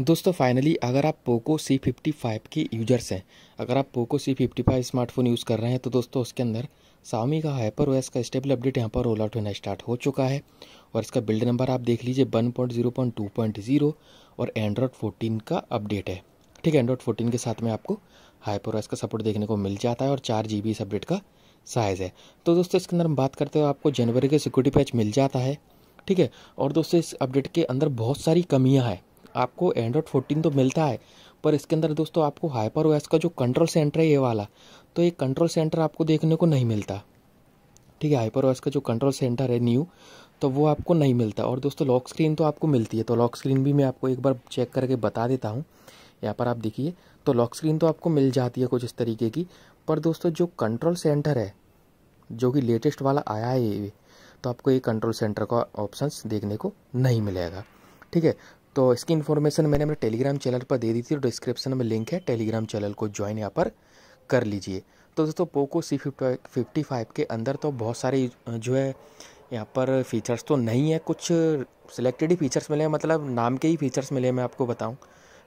दोस्तों फाइनली अगर आप पोको सी फिफ्टी फाइव के यूजर्स हैं अगर आप Poco C fifty five smartphone use कर रहे हैं तो दोस्तों उसके अंदर सामी का हाइपर ओएस का स्टेबल अपडेट यहाँ पर रोल आउट होना स्टार्ट हो चुका है और इसका बिल्ड नंबर आप देख लीजिए one point zero point two point zero और एंड्रॉयड फोर्टीन का अपडेट है ठीक है एंड्रॉयड फोर्टीन के साथ में आपको हाइपर ओएस का सपोर्ट देखने को मिल जाता है और चार जी बी इस अपडेट का साइज़ है तो दोस्तों इसके अंदर हम बात करते हो आपको जनवरी का सिक्योरिटी पैच मिल जाता है ठीक है और दोस्तों इस अपडेट के अंदर बहुत सारी कमियाँ हैं आपको एंड्रॉयड फोर्टीन तो मिलता है पर इसके अंदर दोस्तों आपको हाइपर ओ का जो कंट्रोल सेंटर है ये वाला तो ये कंट्रोल सेंटर आपको देखने को नहीं मिलता ठीक है हाइपर ओ का जो कंट्रोल सेंटर है न्यू तो वो आपको नहीं मिलता और दोस्तों लॉक स्क्रीन तो आपको मिलती है तो लॉक स्क्रीन भी मैं आपको एक बार चेक करके बता देता हूँ यहाँ पर आप देखिए तो लॉक स्क्रीन तो आपको मिल जाती है कुछ इस तरीके की पर दोस्तों जो कंट्रोल सेंटर है जो कि लेटेस्ट वाला आया है ये तो आपको ये कंट्रोल सेंटर का ऑप्शंस देखने को नहीं मिलेगा ठीक है तो इसकी इन्फॉर्मेशन मैंने अपने टेलीग्राम चैनल पर दे दी थी डिस्क्रिप्शन तो में लिंक है टेलीग्राम चैनल को ज्वाइन यहाँ पर कर लीजिए तो दोस्तों पोको सी फिफ्टी फाइव के अंदर तो बहुत सारे जो है यहाँ पर फीचर्स तो नहीं है कुछ सिलेक्टेड ही फीचर्स मिले हैं मतलब नाम के ही फीचर्स मिले मैं आपको बताऊँ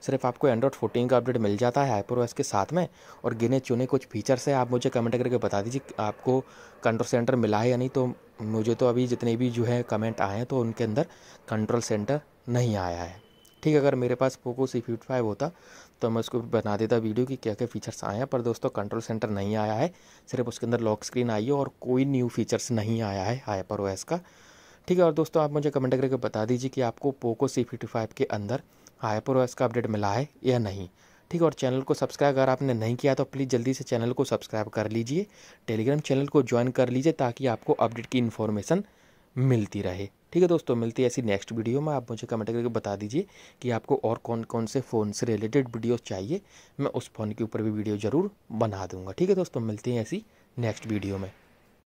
सिर्फ आपको एंड्रॉयड फोर्टीन का अपडेट मिल जाता है हाईपर के साथ में और गिने चुने कुछ फीचर्स हैं आप मुझे कमेंट करके बता दीजिए आपको कंट्रोल सेंटर मिला है या नहीं तो मुझे तो अभी जितने भी जो है कमेंट आए हैं तो उनके अंदर कंट्रोल सेंटर नहीं आया है ठीक है अगर मेरे पास पोको सी फिफ्टी फाइव होता तो मैं उसको बना देता वीडियो कि क्या क्या फ़ीचर्स आए हैं पर दोस्तों कंट्रोल सेंटर नहीं आया है सिर्फ उसके अंदर लॉक स्क्रीन आई है और कोई न्यू फीचर्स नहीं आया है पर ओ का ठीक है और दोस्तों आप मुझे कमेंट करके बता दीजिए कि आपको पोको सी फिफ्टी फाइव के अंदर पर ओ का अपडेट मिला है या नहीं ठीक है और चैनल को सब्सक्राइब अगर आपने नहीं किया तो प्लीज़ जल्दी से चैनल को सब्सक्राइब कर लीजिए टेलीग्राम चैनल को ज्वाइन कर लीजिए ताकि आपको अपडेट की इन्फॉर्मेशन मिलती रहे ठीक है दोस्तों मिलती है ऐसी नेक्स्ट वीडियो में आप मुझे कमेंट करके बता दीजिए कि आपको और कौन कौन से फ़ोन से रिलेटेड वीडियोस चाहिए मैं उस फ़ोन के ऊपर भी वीडियो ज़रूर बना दूंगा ठीक है दोस्तों मिलती हैं ऐसी नेक्स्ट वीडियो में